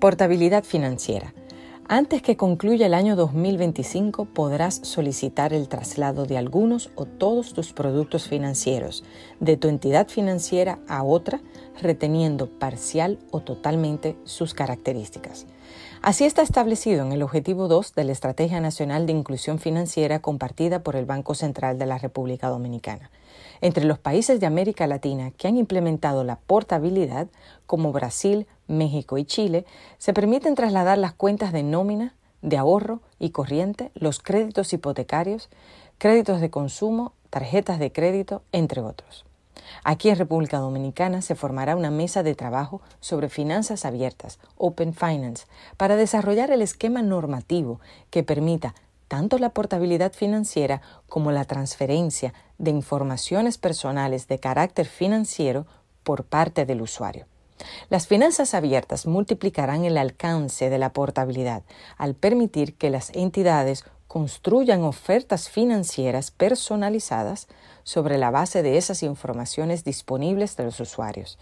Portabilidad financiera. Antes que concluya el año 2025 podrás solicitar el traslado de algunos o todos tus productos financieros de tu entidad financiera a otra, reteniendo parcial o totalmente sus características. Así está establecido en el Objetivo 2 de la Estrategia Nacional de Inclusión Financiera compartida por el Banco Central de la República Dominicana. Entre los países de América Latina que han implementado la portabilidad, como Brasil, México y Chile, se permiten trasladar las cuentas de nómina, de ahorro y corriente, los créditos hipotecarios, créditos de consumo, tarjetas de crédito, entre otros. Aquí en República Dominicana se formará una mesa de trabajo sobre finanzas abiertas, Open Finance, para desarrollar el esquema normativo que permita tanto la portabilidad financiera como la transferencia de informaciones personales de carácter financiero por parte del usuario. Las finanzas abiertas multiplicarán el alcance de la portabilidad al permitir que las entidades construyan ofertas financieras personalizadas sobre la base de esas informaciones disponibles de los usuarios.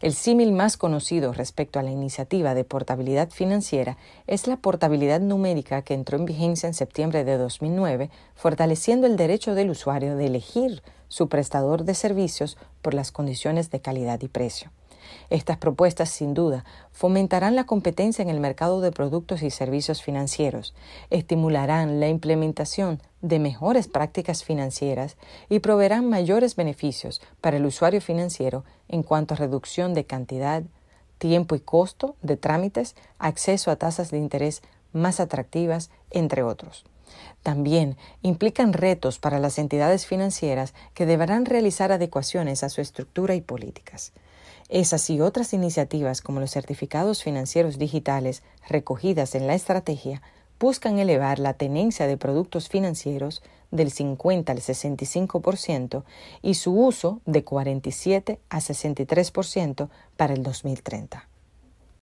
El símil más conocido respecto a la iniciativa de portabilidad financiera es la portabilidad numérica que entró en vigencia en septiembre de 2009, fortaleciendo el derecho del usuario de elegir su prestador de servicios por las condiciones de calidad y precio. Estas propuestas, sin duda, fomentarán la competencia en el mercado de productos y servicios financieros, estimularán la implementación de mejores prácticas financieras y proveerán mayores beneficios para el usuario financiero en cuanto a reducción de cantidad, tiempo y costo de trámites, acceso a tasas de interés más atractivas, entre otros. También implican retos para las entidades financieras que deberán realizar adecuaciones a su estructura y políticas. Esas y otras iniciativas como los certificados financieros digitales recogidas en la estrategia buscan elevar la tenencia de productos financieros del 50 al 65% y su uso de 47 a 63% para el 2030.